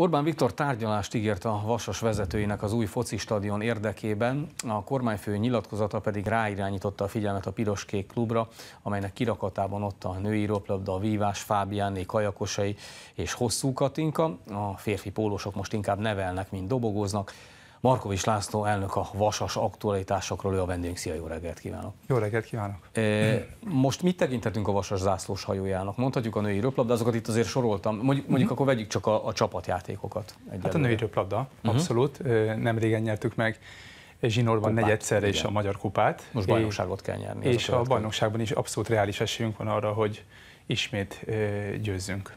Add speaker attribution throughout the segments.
Speaker 1: Orbán Viktor tárgyalást ígért a Vasas vezetőinek az új foci stadion érdekében, a kormányfő nyilatkozata pedig ráirányította a figyelmet a piros-kék klubra, amelynek kirakatában ott a női roplabda, a vívás, Fábiáné, Kajakosai és Hosszú Katinka. A férfi pólósok most inkább nevelnek, mint dobogóznak. Markovics László elnök a vasas aktualitásokról, ő a vendégünk. Szia, jó reggelt kívánok!
Speaker 2: Jó reggelt kívánok!
Speaker 1: Most mit tekinthetünk a vasas zászlós hajójának? Mondhatjuk a női röplabda, azokat itt azért soroltam. Mondjuk, uh-huh. Mhm. mondjuk akkor vegyük csak a, a
Speaker 2: csapatjátékokat. Egyelőre. Hát a női röplabda, mhm. abszolút. Uh-huh. Nem régen nyertük meg zsinórban negyedszer és a magyar kupát. Most bajnokságot kell nyerni. És a, a bajnokságban is abszolút reális esélyünk van arra, hogy ismét győzzünk.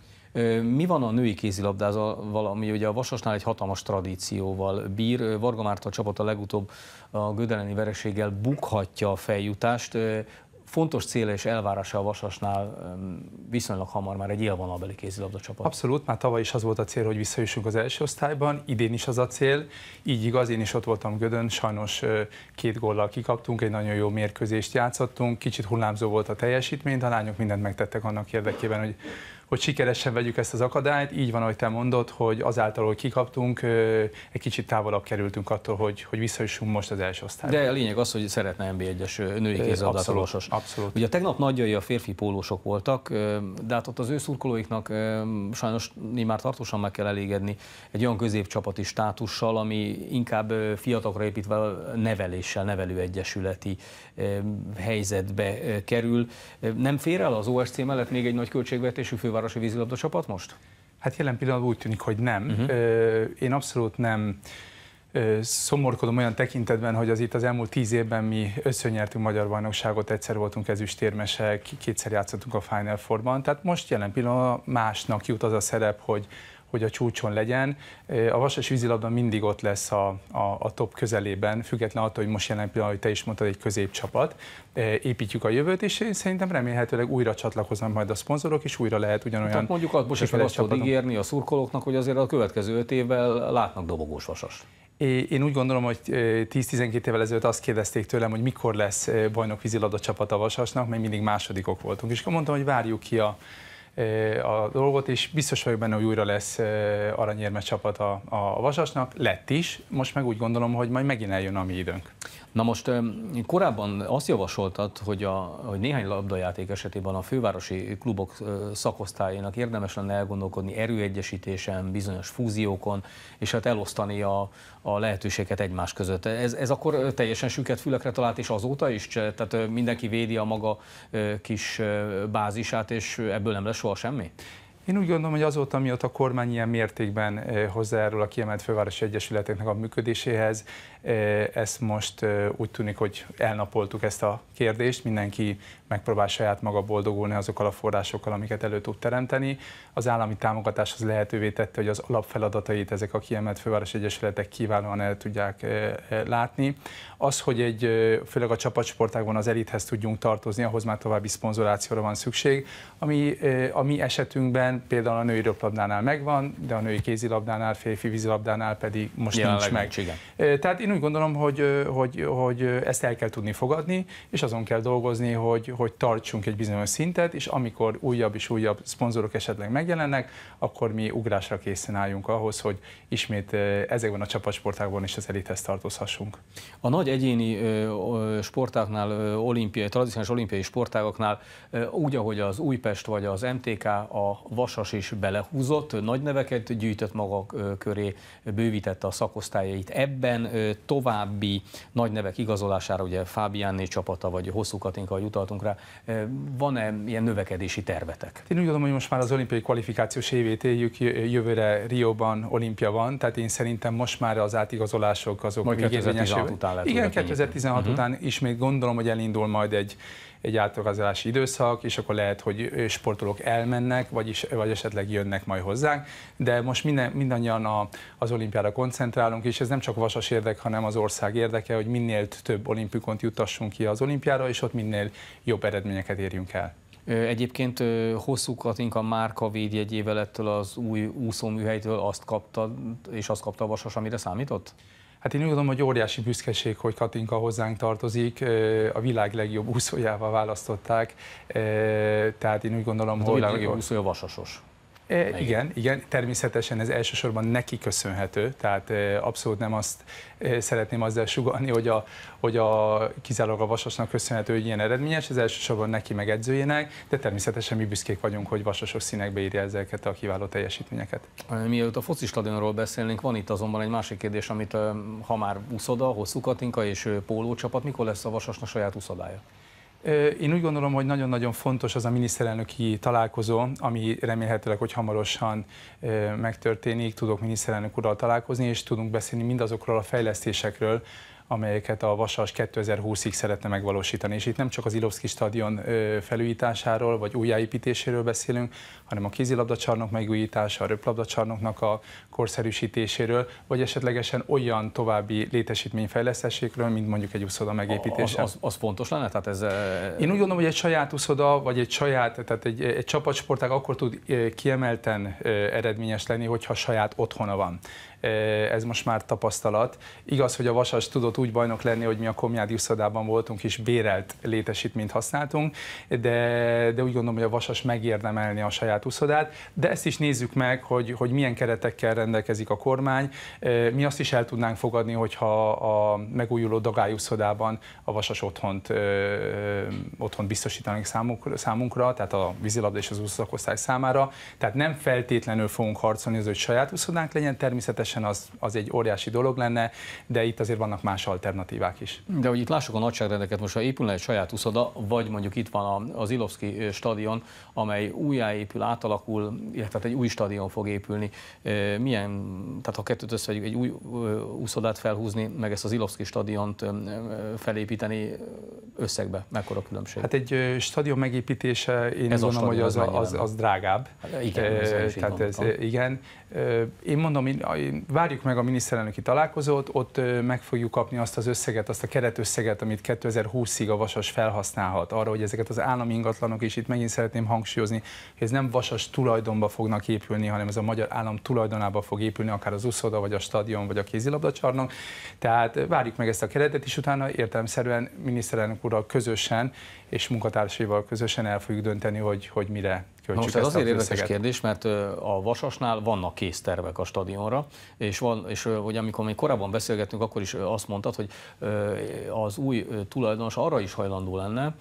Speaker 1: Mi van a női kézilabdázal? ami ugye a Vasasnál egy hatalmas tradícióval bír? Varga Márta csapat a legutóbb a gödeleni vereséggel bukhatja a feljutást. Fontos cél és elvárása a Vasasnál
Speaker 2: viszonylag hamar már egy élvonalbeli kézilabda csapat. Abszolút, már tavaly is az volt a cél, hogy visszajussunk az első osztályban, idén is az a cél, így igaz, én is ott voltam Gödön, sajnos két góllal kikaptunk, egy nagyon jó mérkőzést játszottunk, kicsit hullámzó volt a teljesítmény, de a lányok mindent megtettek annak érdekében, hogy hogy sikeresen vegyük ezt az akadályt. Így van, ahogy te mondod, hogy azáltal, hogy kikaptunk, egy kicsit távolabb kerültünk attól, hogy, hogy visszajussunk most az első osztályba. De a
Speaker 1: lényeg az, hogy szeretne nb 1 női kézadatolósos. Abszolút. Ugye tegnap nagyjai a férfi pólósok voltak, de hát ott az ő szurkolóiknak sajnos már tartósan meg kell elégedni egy olyan középcsapati státussal, ami inkább fiatalokra építve neveléssel, nevelőegyesületi helyzetbe kerül. Nem fér el az OSC mellett még egy nagy költségvetésű főváros Fehérvárosi vízilabda csapat most?
Speaker 2: Hát jelen pillanatban úgy tűnik, hogy nem. Uh-huh. Én abszolút nem szomorkodom olyan tekintetben, hogy az itt az elmúlt tíz évben mi összönyertünk magyar bajnokságot, egyszer voltunk ezüstérmesek, kétszer játszottunk a Final Fourban, tehát most jelen pillanatban másnak jut az a szerep, hogy hogy a csúcson legyen. A vasas vízilabda mindig ott lesz a, a, a top közelében, független attól, hogy most jelen pillanatban, hogy te is mondtad, egy középcsapat. Építjük a jövőt, és én szerintem remélhetőleg újra csatlakoznak majd a szponzorok, és újra lehet ugyanolyan. Tehát mondjuk azt most is meg azt tud ígérni
Speaker 1: a szurkolóknak, hogy azért a következő öt évvel látnak dobogós vasas.
Speaker 2: Én úgy gondolom, hogy 10-12 évvel ezelőtt azt kérdezték tőlem, hogy mikor lesz bajnok vízilabda csapat a Vasasnak, mert mindig másodikok voltunk. És akkor mondtam, hogy várjuk ki a a dolgot, és biztos vagyok benne, hogy újra lesz aranyérme csapat a, a Vasasnak, lett is, most meg úgy gondolom, hogy majd megint eljön a mi időnk.
Speaker 1: Na most korábban azt javasoltad, hogy, a, hogy néhány labdajáték esetében a fővárosi klubok szakosztályának érdemes lenne elgondolkodni erőegyesítésen, bizonyos fúziókon, és hát elosztani a, a lehetőséget egymás között. Ez, ez akkor teljesen süket fülekre talált, és azóta is, tehát mindenki védi a maga kis
Speaker 2: bázisát, és ebből nem lesz soha semmi? Én úgy gondolom, hogy azóta, mióta a kormány ilyen mértékben eh, hozzájárul a kiemelt fővárosi egyesületeknek a működéséhez, ezt most úgy tűnik, hogy elnapoltuk ezt a kérdést, mindenki megpróbál saját maga boldogulni azokkal a forrásokkal, amiket elő tud teremteni. Az állami támogatás az lehetővé tette, hogy az alapfeladatait ezek a kiemelt főváros egyesületek kiválóan el tudják látni. Az, hogy egy, főleg a csapatsportágban az elithez tudjunk tartozni, ahhoz már további szponzorációra van szükség, ami a mi esetünkben például a női röplabdánál megvan, de a női kézilabdánál, férfi vízilabdánál pedig most Jelenleg nincs meg. Nincs, igen. Tehát én én úgy gondolom, hogy, hogy, hogy ezt el kell tudni fogadni, és azon kell dolgozni, hogy, hogy tartsunk egy bizonyos szintet, és amikor újabb és újabb szponzorok esetleg megjelennek, akkor mi ugrásra készen álljunk ahhoz, hogy ismét ezekben a csapatsportákban is az elithez tartozhassunk. A nagy
Speaker 1: egyéni sportáknál, olimpiai, tradicionális olimpiai sportágoknál, úgy, ahogy az Újpest vagy az MTK, a Vasas is belehúzott, nagy neveket gyűjtött maga köré, bővítette a szakosztályait. Ebben további nagy nevek igazolására, ugye Fábiánné csapata, vagy Hosszú Katinka, ahogy utaltunk rá, van-e ilyen növekedési tervetek? Hát
Speaker 2: én úgy gondolom, hogy most már az olimpiai kvalifikációs évét éljük, jövőre Rióban olimpia van, tehát én szerintem most már az átigazolások azok után lehet, Igen, 2016 uh-huh. Mhm. után ismét gondolom, hogy elindul majd egy egy átigazolási időszak, és akkor lehet, hogy sportolók elmennek, vagyis, vagy esetleg jönnek majd hozzánk, de most minden, mindannyian a, az olimpiára koncentrálunk, és ez nem csak vasas érdek, hanem az ország érdeke, hogy minél több olimpikont juttassunk ki az olimpiára, és ott minél jobb eredményeket érjünk el.
Speaker 1: Egyébként hosszú Katinka márka védjegyével ettől az új úszóműhelytől azt
Speaker 2: kapta, és azt kapta a vasas, amire számított? Hát én úgy gondolom, hogy óriási büszkeség, hogy Katinka hozzánk tartozik, a világ legjobb úszójává választották, tehát én úgy gondolom, hát hogy... A világ legjobb úszója vasasos. Igen, igen, igen, természetesen ez elsősorban neki köszönhető, tehát abszolút nem azt szeretném azzal sugalni, hogy a, hogy a kizárólag a Vasasnak köszönhető, hogy ilyen eredményes, ez elsősorban neki meg edzőjének, de természetesen mi büszkék vagyunk, hogy Vasasok színekbe írja ezeket a kiváló teljesítményeket. Mielőtt a foci
Speaker 1: stadionról beszélnénk, van itt azonban egy másik kérdés, amit ha már úszoda, hosszú Katinka és pólócsapat, csapat, mikor lesz a Vasasnak saját úszodája?
Speaker 2: Én úgy gondolom, hogy nagyon-nagyon fontos az a miniszterelnöki találkozó, ami remélhetőleg, hogy hamarosan megtörténik. Tudok miniszterelnök urral találkozni, és tudunk beszélni mindazokról a fejlesztésekről, amelyeket a Vasas 2020-ig szeretne megvalósítani. És itt nem csak az Ilovszki stadion felújításáról vagy újjáépítéséről beszélünk, hanem a kézilabdacsarnok megújítása, a röplabdacsarnoknak a korszerűsítéséről, vagy esetlegesen olyan további létesítményfejlesztésekről, mint mondjuk egy úszoda megépítése. Az, az, az fontos lenne? Tehát ez... Én úgy gondolom, hogy egy saját úszoda vagy egy saját, tehát egy, egy csapatsportág akkor tud kiemelten eredményes lenni, hogyha saját otthona van ez most már tapasztalat. Igaz, hogy a Vasas tudott úgy bajnok lenni, hogy mi a Komjádi uszodában voltunk és bérelt létesítményt használtunk, de, de úgy gondolom, hogy a Vasas megérdemelni a saját uszodát, de ezt is nézzük meg, hogy, hogy milyen keretekkel rendelkezik a kormány. Mi azt is el tudnánk fogadni, hogyha a megújuló dagály uszodában a Vasas otthont, otthont biztosítanak számunkra, számunkra, tehát a vízilabda és az úszakosztály számára. Tehát nem feltétlenül fogunk harcolni, az, hogy saját uszodánk legyen, természetesen természetesen az, az egy óriási dolog lenne, de itt azért vannak más alternatívák is.
Speaker 1: De hogy itt lássuk a nagyságrendeket, most ha épülne egy saját uszoda, vagy mondjuk itt van az Ilovszki stadion, amely újjáépül, átalakul, illetve hát egy új stadion fog épülni. Milyen, tehát ha kettőt összevegyük, egy új úszodát felhúzni, meg ezt az Ilovszki stadiont felépíteni
Speaker 2: összegbe, mekkora különbség? Hát egy stadion megépítése, én ez gondolom, hogy az, az, az, az drágább. Hát igen, ez, tehát ez, igen. Én mondom, én, én várjuk meg a miniszterelnöki találkozót, ott meg fogjuk kapni azt az összeget, azt a keretösszeget, amit 2020-ig a Vasas felhasználhat arra, hogy ezeket az állami ingatlanok, és itt megint szeretném hangsúlyozni, hogy ez nem Vasas tulajdonba fognak épülni, hanem ez a magyar állam tulajdonába fog épülni, akár az uszoda, vagy a stadion, vagy a kézilabdacsarnok. Tehát várjuk meg ezt a keretet, és utána értelemszerűen miniszterelnök úrral közösen és munkatársaival közösen el fogjuk dönteni, hogy, hogy mire költsük. Most ez azért érdekes kérdés,
Speaker 1: mert a Vasasnál vannak kész tervek a stadionra, és, van, és hogy amikor még korábban beszélgettünk, akkor is azt mondtad, hogy az új tulajdonos arra is hajlandó lenne,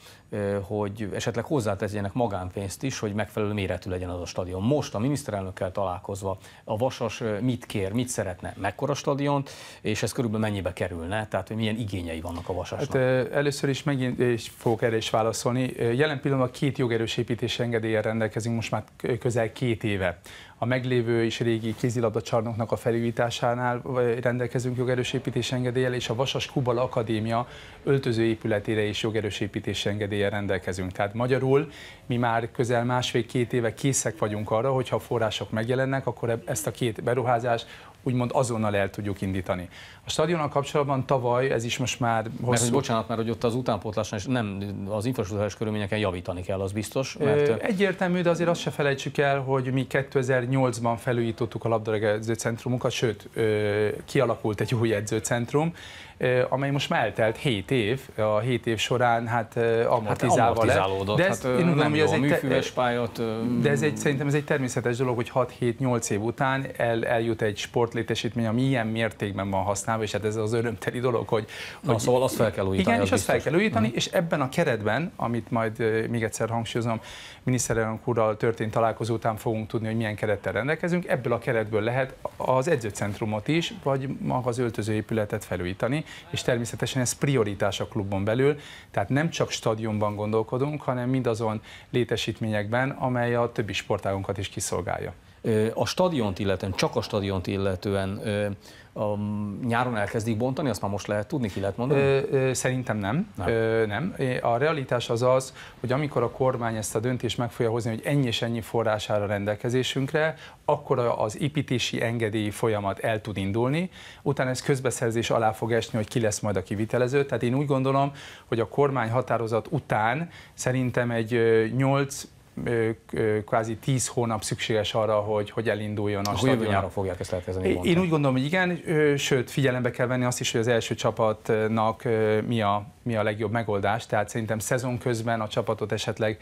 Speaker 1: hogy esetleg hozzátegyének magánpénzt is, hogy megfelelő méretű legyen az a stadion. Most a miniszterelnökkel találkozva a Vasas mit kér, mit szeretne, mekkora stadiont, és ez körülbelül mennyibe kerülne, tehát hogy milyen igényei vannak a
Speaker 2: Vasasnak? Hát, először is megint és fogok erre is válaszolni. Jelen pillanatban két jogerős építési engedélye rendelkezik rendelkezünk most már közel két éve a meglévő és régi kézilabda csarnoknak a felújításánál rendelkezünk jogerősépítési engedéllyel, és a Vasas Kubal Akadémia épületére is jogerősépítési engedéllyel rendelkezünk. Tehát magyarul mi már közel másfél-két éve készek vagyunk arra, hogyha a források megjelennek, akkor ezt a két beruházást úgymond azonnal el tudjuk indítani. A stadionnal kapcsolatban tavaly, ez is most már hosszú... Mert hogy bocsánat,
Speaker 1: mert hogy ott az utánpótlásnál is nem az infrastruktúrás körülményeken javítani kell, az biztos. Mert...
Speaker 2: Egyértelmű, de azért azt se felejtsük el, hogy mi 2000 2008-ban felújítottuk a labdarúgó edzőcentrumunkat, sőt, kialakult egy új edzőcentrum, amely most már eltelt 7 év, a 7 év során hát amortizálva hát lett. De ez, hát, én gondolom, hogy ez egy műfűves pályát. De ez egy, szerintem ez egy természetes dolog, hogy 6-7-8 év után el, eljut egy sportlétesítmény, ami ilyen mértékben van használva, és hát ez az örömteli dolog, hogy... Na, hogy szóval azt fel kell újítani. Igen, az és azt fel kell újítani, mm. és ebben a keretben, amit majd még egyszer hangsúlyozom, miniszterelnök úrral történt találkozó után fogunk tudni, hogy milyen kerettel rendelkezünk, ebből a keretből lehet az edzőcentrumot is, vagy maga az öltözőépületet felújítani és természetesen ez prioritás a klubon belül, tehát nem csak stadionban gondolkodunk, hanem mindazon létesítményekben, amely a többi sportágunkat is kiszolgálja. A stadiont illetően, csak a stadiont illetően a nyáron elkezdik bontani, azt már most lehet tudni, ki lehet mondani? Ö, ö, szerintem nem. Nem. Ö, nem. A realitás az az, hogy amikor a kormány ezt a döntést meg fogja hozni, hogy ennyi és ennyi forrására rendelkezésünkre, akkor az építési engedélyi folyamat el tud indulni, utána ez közbeszerzés alá fog esni, hogy ki lesz majd a kivitelező. Tehát én úgy gondolom, hogy a kormány határozat után szerintem egy 8 kvázi 10 hónap szükséges arra, hogy, hogy elinduljon a stadion. Jövő nyáron
Speaker 1: fogják ezt lehetőzni. Én
Speaker 2: úgy gondolom, hogy igen, sőt, figyelembe kell venni azt is, hogy az első csapatnak mi a, mi a legjobb megoldás, tehát szerintem szezon közben a csapatot esetleg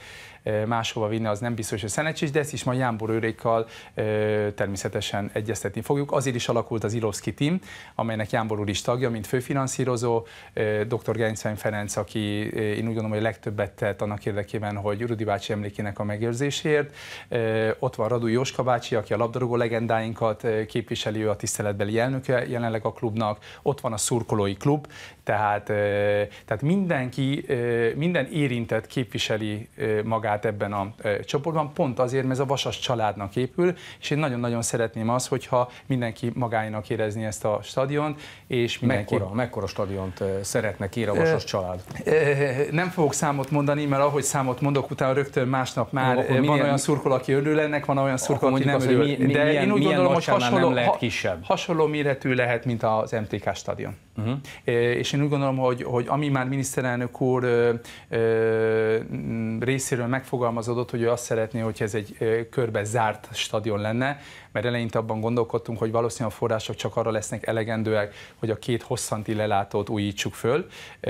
Speaker 2: máshova vinni az nem biztos, hogy szenecsés, de ezt is majd Jánbor Őrékkal természetesen egyeztetni fogjuk. Azért is alakult az Ilovszki team, amelynek Jánbor úr is tagja, mint főfinanszírozó, dr. Gencven Ferenc, aki én úgy gondolom, hogy legtöbbet tett annak érdekében, hogy Rudi bácsi emlékének a megőrzéséért. Ott van Radu Jóska bácsi, aki a labdarúgó legendáinkat képviseli, ő a tiszteletbeli elnöke jelenleg a klubnak. Ott van a szurkolói klub, tehát, tehát mindenki, minden érintett képviseli magát ebben a csoportban, pont azért, mert ez a vasas családnak épül, és én nagyon-nagyon szeretném azt, hogyha mindenki magáinak érezni ezt a stadiont, és mindenki... Mekkora, mekkora stadiont szeretne kér a vasas család? Nem fogok számot mondani, mert ahogy számot mondok, utána rögtön másnap csak már hogy eh, van milyen, olyan szurkoló, aki örül ennek, van olyan szurkoló, aki nem örül. mi, de milyen, én úgy gondolom, hogy hasonló, nem lehet kisebb. hasonló méretű lehet, mint az MTK stadion. Uh-huh. És én úgy gondolom, hogy, hogy ami már miniszterelnök úr ö, ö, részéről megfogalmazódott, hogy ő azt szeretné, hogy ez egy ö, körbe zárt stadion lenne, mert eleinte abban gondolkodtunk, hogy valószínűleg a források csak arra lesznek elegendőek, hogy a két hosszanti lelátót újítsuk föl, ö,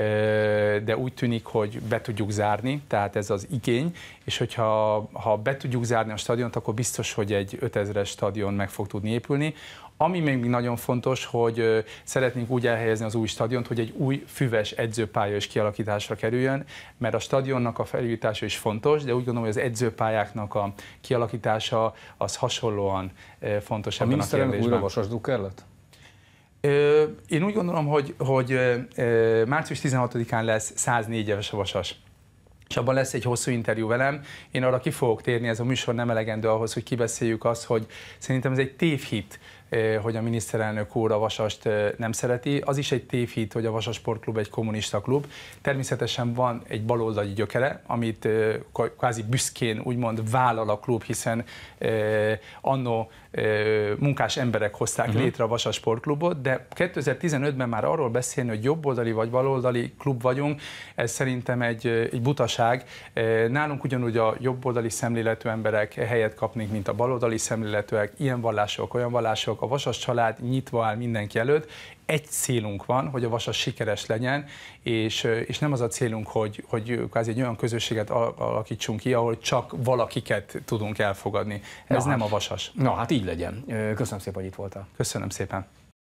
Speaker 2: de úgy tűnik, hogy be tudjuk zárni, tehát ez az igény, és hogyha a, ha be tudjuk zárni a stadiont, akkor biztos, hogy egy 5000-es stadion meg fog tudni épülni. Ami még nagyon fontos, hogy szeretnénk úgy elhelyezni az új stadiont, hogy egy új füves edzőpálya is kialakításra kerüljön, mert a stadionnak a felújítása is fontos, de úgy gondolom, hogy az edzőpályáknak a kialakítása az hasonlóan fontos a ebben a kérdésben. A újra vasas kellett? Én úgy gondolom, hogy, hogy március 16-án lesz 104 éves a vasas és abban lesz egy hosszú interjú velem. Én arra ki fogok térni, ez a műsor nem elegendő ahhoz, hogy kibeszéljük azt, hogy szerintem ez egy tévhit, eh, hogy a miniszterelnök úr a Vasast eh, nem szereti. Az is egy tévhit, hogy a Vasas Sportklub egy kommunista klub. Természetesen van egy baloldali gyökere, amit eh, kvázi büszkén úgymond vállal a klub, hiszen annó munkás emberek hozták uh-huh. létre a Vasas sportklubot, de 2015-ben már arról beszélni, hogy jobboldali vagy baloldali klub vagyunk, ez szerintem egy, egy butaság. Nálunk ugyanúgy a jobboldali szemléletű emberek helyet kapnék, mint a baloldali szemléletűek, ilyen vallások, olyan vallások. A Vasas család nyitva áll mindenki előtt, egy célunk van, hogy a vasas sikeres legyen, és, és nem az a célunk, hogy, hogy kvázi egy olyan közösséget alakítsunk ki, ahol csak valakiket tudunk elfogadni. Ez Na, nem hát- a vasas. Na hát így
Speaker 1: legyen. Köszönöm szépen, hogy itt voltál. Köszönöm szépen.